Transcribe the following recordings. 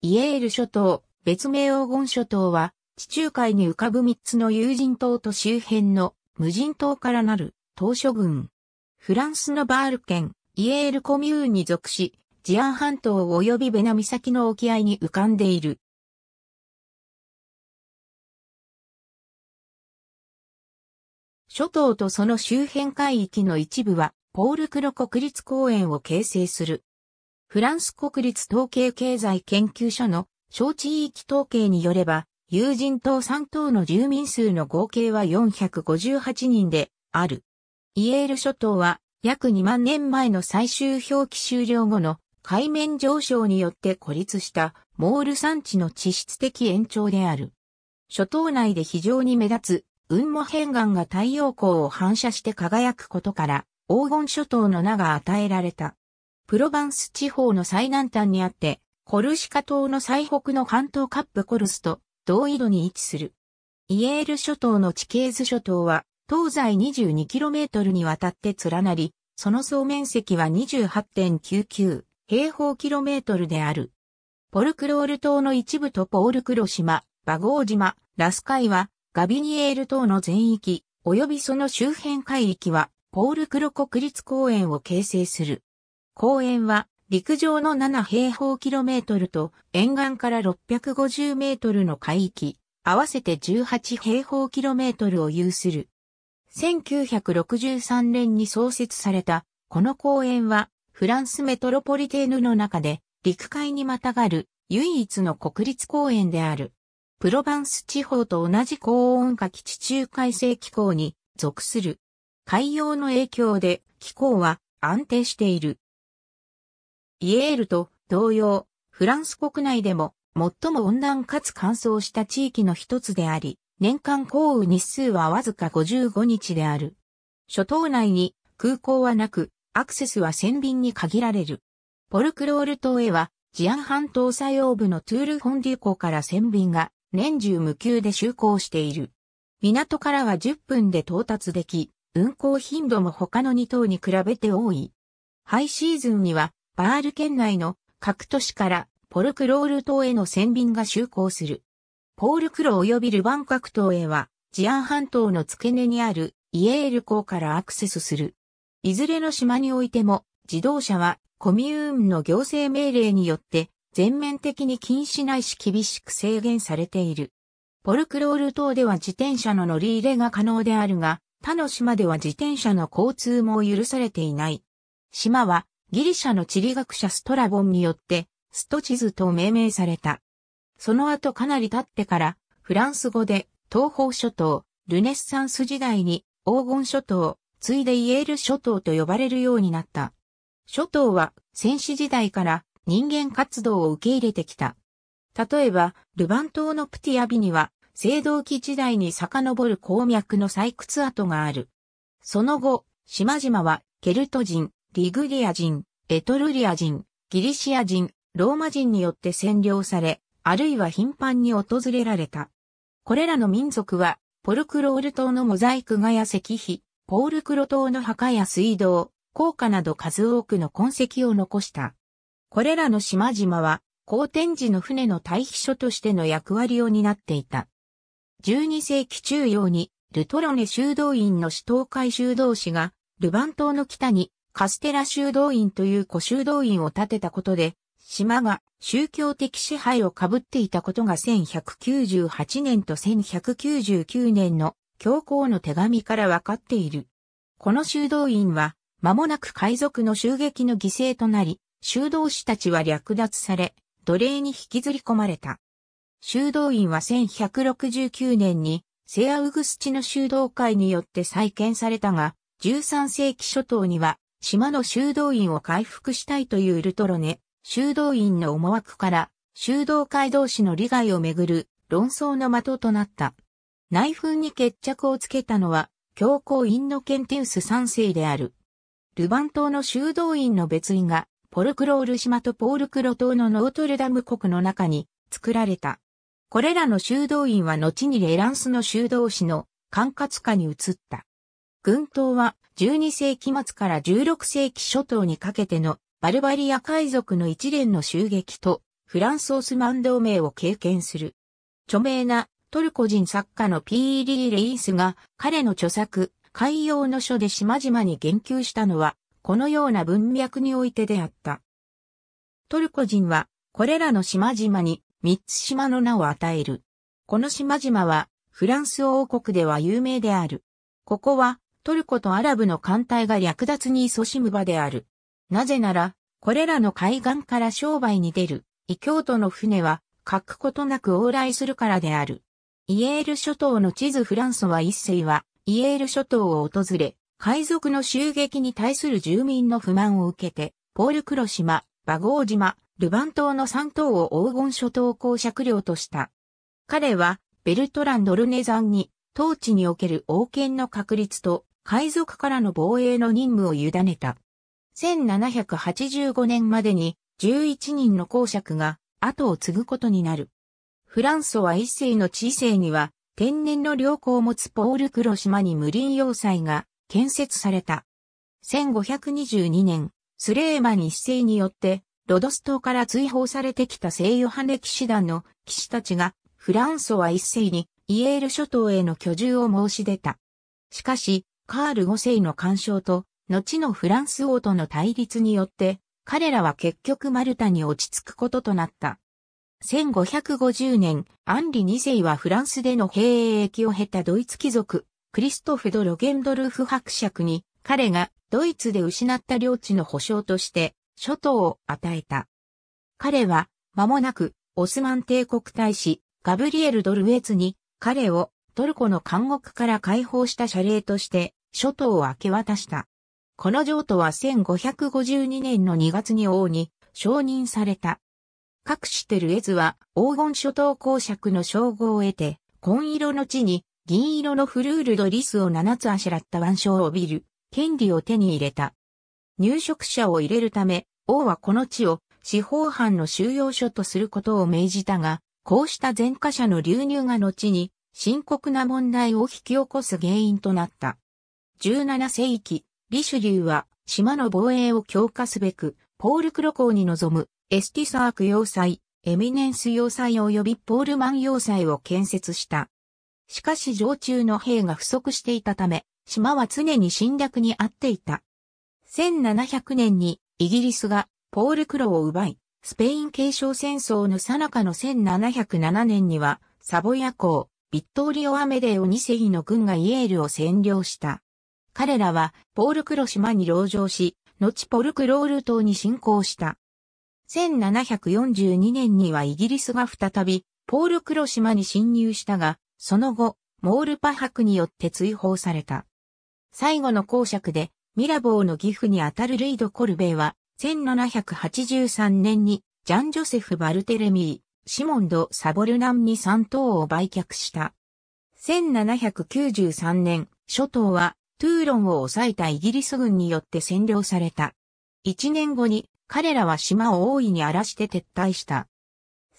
イエール諸島、別名黄金諸島は、地中海に浮かぶ3つの有人島と周辺の無人島からなる島諸群。フランスのバール県、イエールコミューンに属し、治安半島及びベナ岬の沖合に浮かんでいる。諸島とその周辺海域の一部は、ポールクロ国立公園を形成する。フランス国立統計経済研究所の小地域統計によれば、有人島3島の住民数の合計は458人である。イエール諸島は約2万年前の最終表記終了後の海面上昇によって孤立したモール山地の地質的延長である。諸島内で非常に目立つ雲母片岩が太陽光を反射して輝くことから黄金諸島の名が与えられた。プロバンス地方の最南端にあって、コルシカ島の最北の半島カップコルスと同緯度に位置する。イエール諸島の地形図諸島は、東西 22km にわたって連なり、その総面積は28.99平方キロメートルである。ポルクロール島の一部とポールクロ島、バゴー島、ラスカイは、ガビニエール島の全域、及びその周辺海域は、ポールクロ国立公園を形成する。公園は陸上の7平方キロメートルと沿岸から650メートルの海域、合わせて18平方キロメートルを有する。1963年に創設されたこの公園はフランスメトロポリテーヌの中で陸海にまたがる唯一の国立公園である。プロバンス地方と同じ高温下地中海性気候に属する。海洋の影響で気候は安定している。イエールと同様、フランス国内でも最も温暖かつ乾燥した地域の一つであり、年間降雨日数はわずか55日である。諸島内に空港はなく、アクセスは船便に限られる。ポルクロール島へは、治安半島西用部のトゥール・フォンデュ港から船便が年中無休で就航している。港からは10分で到達でき、運航頻度も他の2島に比べて多い。ハイシーズンにはバール県内の各都市からポルクロール島への船便が就航する。ポールクロ及びルバン各島へは治安半島の付け根にあるイエール港からアクセスする。いずれの島においても自動車はコミューンの行政命令によって全面的に禁止ないし厳しく制限されている。ポルクロール島では自転車の乗り入れが可能であるが、他の島では自転車の交通も許されていない。島はギリシャの地理学者ストラボンによって、スト地図と命名された。その後かなり経ってから、フランス語で、東方諸島、ルネッサンス時代に、黄金諸島、ついでイエール諸島と呼ばれるようになった。諸島は、戦死時代から人間活動を受け入れてきた。例えば、ルバン島のプティアビには、青銅器時代に遡る鉱脈の採掘跡がある。その後、島々はケルト人、リグリア人、エトルリア人、ギリシア人、ローマ人によって占領され、あるいは頻繁に訪れられた。これらの民族は、ポルクロール島のモザイク画や石碑、ポールクロ島の墓や水道、高架など数多くの痕跡を残した。これらの島々は、高天寺の船の退避所としての役割を担っていた。12世紀中央に、ルトロネ修道院の首都会修道士が、ルバン島の北にカステラ修道院という古修道院を建てたことで、島が宗教的支配を被っていたことが1198年と1199年の教皇の手紙からわかっている。この修道院は、間もなく海賊の襲撃の犠牲となり、修道士たちは略奪され、奴隷に引きずり込まれた。修道院は1169年に、セアウグスチの修道会によって再建されたが、13世紀初頭には島の修道院を回復したいというルトロネ、修道院の思惑から、修道会同士の利害をめぐる論争の的となった。内紛に決着をつけたのは、教皇インノケンテウス3世である。ルバン島の修道院の別院が、ポルクロール島とポールクロ島のノートルダム国の中に作られた。これらの修道院は後にレランスの修道士の管轄下に移った。群島は12世紀末から16世紀初頭にかけてのバルバリア海賊の一連の襲撃とフランスオスマン同盟を経験する。著名なトルコ人作家の P.D. レイスが彼の著作海洋の書で島々に言及したのはこのような文脈においてであった。トルコ人はこれらの島々に三つ島の名を与える。この島々はフランス王国では有名である。ここはトルコとアラブの艦隊が略奪に勤しむ場である。なぜなら、これらの海岸から商売に出る、異教徒の船は、欠くことなく往来するからである。イエール諸島の地図フランソワ一世は、イエール諸島を訪れ、海賊の襲撃に対する住民の不満を受けて、ポール黒島、バゴー島、ルバン島の3島を黄金諸島公爵領とした。彼は、ベルトラン・ドルネザンに、当地における王権の確立と海賊からの防衛の任務を委ねた。1785年までに11人の公爵が後を継ぐことになる。フランソは一世の知性には天然の良好を持つポール・クロ島に無林要塞が建設された。1522年、スレーマン一世によってロドス島から追放されてきた西ヨハネ騎士団の騎士たちがフランソは一世にイエール諸島への居住を申し出た。しかし、カール5世の干渉と、後のフランス王との対立によって、彼らは結局マルタに落ち着くこととなった。1550年、アンリ2世はフランスでの兵役を経たドイツ貴族、クリストフ・ド・ロゲンドルフ伯爵に、彼がドイツで失った領地の保障として、諸島を与えた。彼は、間もなく、オスマン帝国大使、ガブリエル・ドルウェツに、彼をトルコの監獄から解放した謝礼として、諸島を明け渡した。この譲渡は1552年の2月に王に承認された。各シテルエズは黄金諸島公爵の称号を得て、紺色の地に銀色のフルールドリスを7つあしらった腕章を帯びる権利を手に入れた。入植者を入れるため、王はこの地を司法犯の収容所とすることを命じたが、こうした前科者の流入が後に深刻な問題を引き起こす原因となった。17世紀、リシュリューは島の防衛を強化すべく、ポールクロ港に臨むエスティサーク要塞、エミネンス要塞及びポールマン要塞を建設した。しかし常駐の兵が不足していたため、島は常に侵略にあっていた。1700年にイギリスがポールクロを奪い、スペイン継承戦争の最中の1707年には、サボヤ港、ビットーリオ・アメデオ2世の軍がイエールを占領した。彼らはポールクロ島に籠城し、後ポルクロール島に侵攻した。1742年にはイギリスが再びポールクロ島に侵入したが、その後、モールパ博によって追放された。最後の公爵で、ミラボーの義父にあたるルイド・コルベイは、1783年に、ジャン・ジョセフ・バルテレミー、シモンド・サボルナンに3島を売却した。1793年、諸島はトゥーロンを抑えたイギリス軍によって占領された。一年後に彼らは島を大いに荒らして撤退した。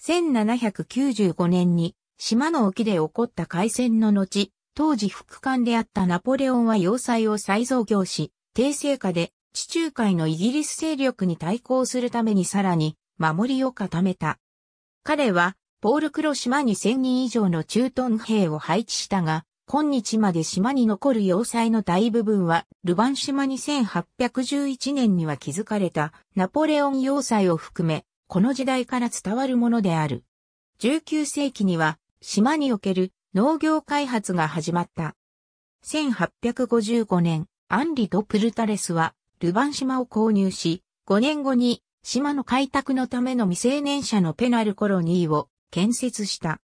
1795年に島の沖で起こった海戦の後、当時副官であったナポレオンは要塞を再造業し、低成下で地中海のイギリス勢力に対抗するためにさらに守りを固めた。彼はポール・クロ島に1000人以上の駐屯兵を配置したが、今日まで島に残る要塞の大部分は、ルバン島に1811年には築かれたナポレオン要塞を含め、この時代から伝わるものである。19世紀には、島における農業開発が始まった。1855年、アンリとプルタレスは、ルバン島を購入し、5年後に、島の開拓のための未成年者のペナルコロニーを建設した。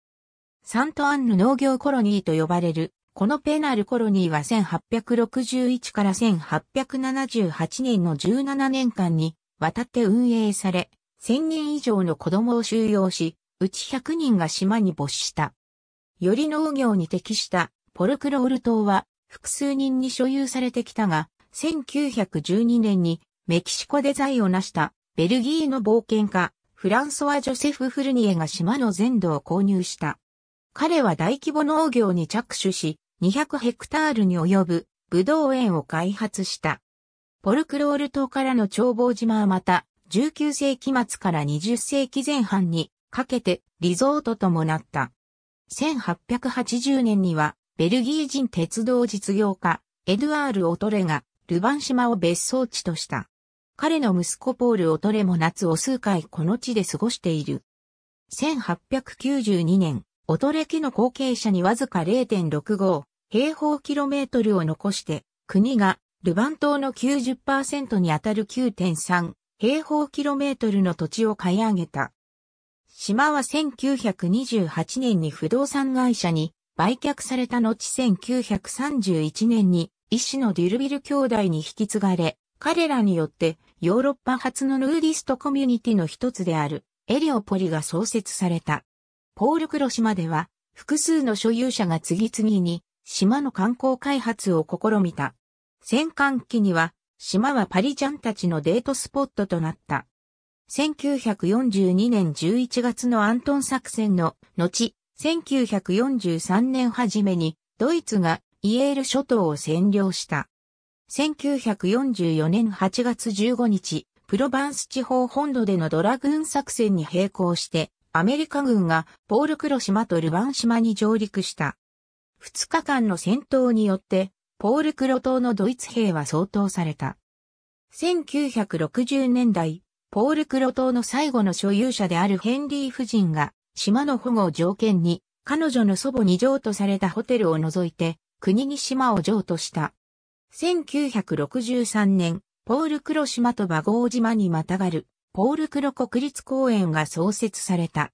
サントアンヌ農業コロニーと呼ばれるこのペナルコロニーは1861から1878年の17年間に渡って運営され、1000人以上の子供を収容し、うち100人が島に没した。より農業に適したポルクロール島は複数人に所有されてきたが、1912年にメキシコで財を成したベルギーの冒険家、フランソワ・ジョセフ・フルニエが島の全土を購入した。彼は大規模農業に着手し、200ヘクタールに及ぶブドウ園を開発した。ポルクロール島からの眺望島はまた、19世紀末から20世紀前半にかけてリゾートともなった。1880年には、ベルギー人鉄道実業家、エドゥアール・オトレが、ルバン島を別荘地とした。彼の息子ポール・オトレも夏を数回この地で過ごしている。1892年、レキの後継者にわずか0.65平方キロメートルを残して、国がルバン島の90%にあたる9.3平方キロメートルの土地を買い上げた。島は1928年に不動産会社に売却された後1931年に医師のデュルビル兄弟に引き継がれ、彼らによってヨーロッパ初のヌーディストコミュニティの一つであるエリオポリが創設された。ポールクロ島では、複数の所有者が次々に島の観光開発を試みた。戦艦期には、島はパリジャンたちのデートスポットとなった。1942年11月のアントン作戦の後、1943年初めにドイツがイエール諸島を占領した。1944年8月15日、プロバンス地方本土でのドラグーン作戦に並行して、アメリカ軍がポールクロ島とルバン島に上陸した。2日間の戦闘によって、ポールクロ島のドイツ兵は相当された。1960年代、ポールクロ島の最後の所有者であるヘンリー夫人が、島の保護を条件に、彼女の祖母に譲渡されたホテルを除いて、国に島を譲渡した。1963年、ポールクロ島と馬ー島にまたがるポール・クロ国立公園が創設された。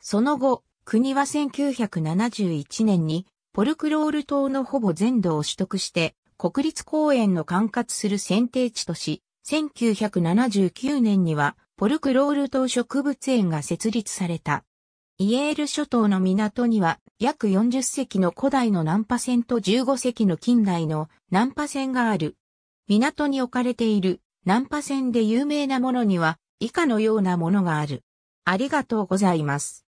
その後、国は1971年にポルクロール島のほぼ全土を取得して国立公園の管轄する選定地とし、1979年にはポルクロール島植物園が設立された。イエール諸島の港には約40隻の古代の南波船と15隻の近代の南波船がある。港に置かれている南波船で有名なものには以下のようなものがある。ありがとうございます。